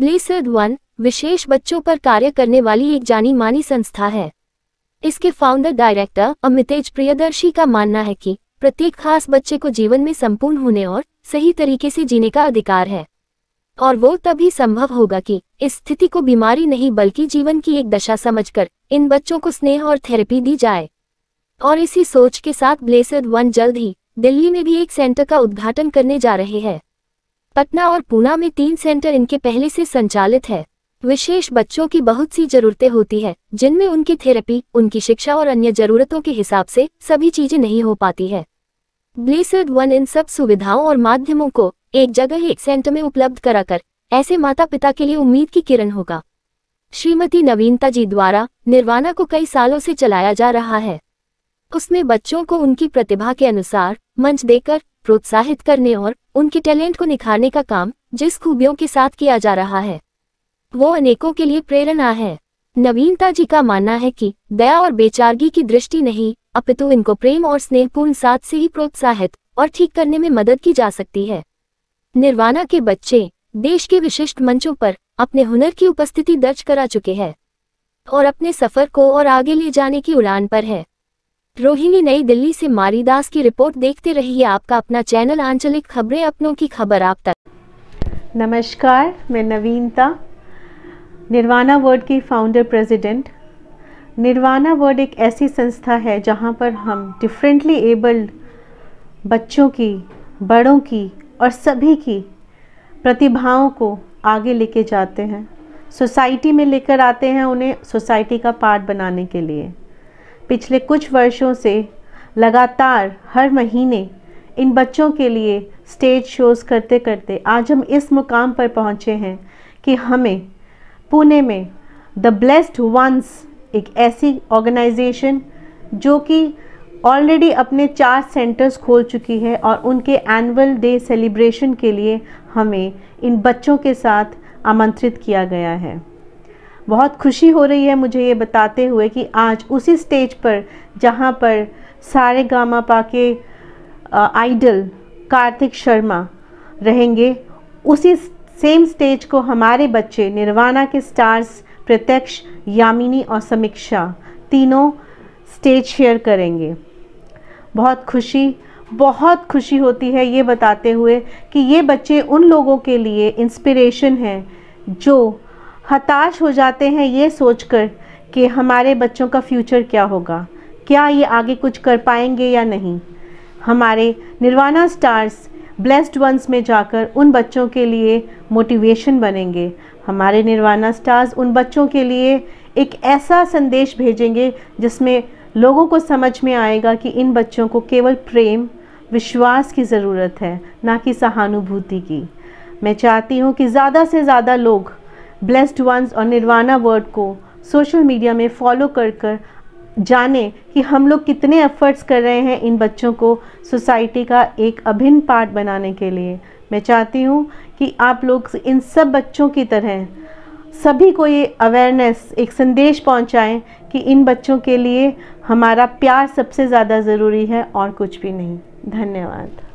ब्लेसर्ड one विशेष बच्चों पर कार्य करने वाली एक जानी मानी संस्था है इसके फाउंडर डायरेक्टर अमितेज प्रियदर्शी का मानना है कि प्रत्येक खास बच्चे को जीवन में संपूर्ण होने और सही तरीके से जीने का अधिकार है और वो तभी संभव होगा कि इस स्थिति को बीमारी नहीं बल्कि जीवन की एक दशा समझकर इन बच्चों को स्नेह और थेरेपी दी जाए और इसी सोच के साथ ब्लेसर वन जल्द ही दिल्ली में भी एक सेंटर का उद्घाटन करने जा रहे हैं पटना और पूना में तीन सेंटर इनके पहले से संचालित है विशेष बच्चों की बहुत सी जरूरतें होती है जिनमें उनकी थेरेपी उनकी शिक्षा और अन्य जरूरतों के हिसाब से सभी चीजें नहीं हो पाती है ब्लेसड वन इन सब सुविधाओं और माध्यमों को एक जगह एक सेंटर में उपलब्ध कराकर ऐसे माता पिता के लिए उम्मीद की किरण होगा श्रीमती नवीनता जी द्वारा निर्वाणा को कई सालों से चलाया जा रहा है उसमें बच्चों को उनकी प्रतिभा के अनुसार मंच देकर प्रोत्साहित करने और उनके टैलेंट को निखारने का काम जिस खूबियों के साथ किया जा रहा है वो अनेकों के लिए प्रेरणा है नवीनता जी का मानना है कि दया और बेचारगी की दृष्टि नहीं अपितु इनको प्रेम और स्नेहपूर्ण साथ से ही प्रोत्साहित और ठीक करने में मदद की जा सकती है निर्वाणा के बच्चे देश के विशिष्ट मंचों पर अपने हुनर की उपस्थिति दर्ज करा चुके हैं और अपने सफर को और आगे ले जाने की उड़ान पर है रोहिणी नई दिल्ली से मारीदास की रिपोर्ट देखते रहिए आपका अपना चैनल आंचलिक खबरें अपनों की खबर आप तक नमस्कार मैं नवीनता निर्वाणा वर्ड की फाउंडर प्रेसिडेंट निर्वाणा वर्ड एक ऐसी संस्था है जहां पर हम डिफरेंटली एबल्ड बच्चों की बड़ों की और सभी की प्रतिभाओं को आगे लेके जाते हैं सोसाइटी में लेकर आते हैं उन्हें सोसाइटी का पार्ट बनाने के लिए पिछले कुछ वर्षों से लगातार हर महीने इन बच्चों के लिए स्टेज शोज़ करते करते आज हम इस मुकाम पर पहुँचे हैं कि हमें पुणे में द ब्लेस्ड वंस एक ऐसी ऑर्गेनाइजेशन जो कि ऑलरेडी अपने चार सेंटर्स खोल चुकी है और उनके एनुअल डे सेलिब्रेशन के लिए हमें इन बच्चों के साथ आमंत्रित किया गया है बहुत खुशी हो रही है मुझे ये बताते हुए कि आज उसी स्टेज पर जहाँ पर सारे गामा पा के आइडल कार्तिक शर्मा रहेंगे उसी सेम स्टेज को हमारे बच्चे निर्वाणा के स्टार्स प्रत्यक्ष यामिनी और समीक्षा तीनों स्टेज शेयर करेंगे बहुत खुशी बहुत खुशी होती है ये बताते हुए कि ये बच्चे उन लोगों के लिए इंस्पिरेशन हैं जो हताश हो जाते हैं ये सोचकर कि हमारे बच्चों का फ्यूचर क्या होगा क्या ये आगे कुछ कर पाएंगे या नहीं हमारे निर्वाणा स्टार्स ब्लेस्ड वंस में जाकर उन बच्चों के लिए मोटिवेशन बनेंगे हमारे निर्वाणा स्टार्स उन बच्चों के लिए एक ऐसा संदेश भेजेंगे जिसमें लोगों को समझ में आएगा कि इन बच्चों को केवल प्रेम विश्वास की ज़रूरत है ना कि सहानुभूति की मैं चाहती हूँ कि ज़्यादा से ज़्यादा लोग ब्लेस्ड वंस और निर्वाणा वर्ड को सोशल मीडिया में फॉलो कर कर जाने कि हम लोग कितने एफर्ट्स कर रहे हैं इन बच्चों को सोसाइटी का एक अभिन्न पार्ट बनाने के लिए मैं चाहती हूँ कि आप लोग इन सब बच्चों की तरह सभी को ये अवेयरनेस एक संदेश पहुँचाएँ कि इन बच्चों के लिए हमारा प्यार सबसे ज़्यादा ज़रूरी है और कुछ भी नहीं धन्यवाद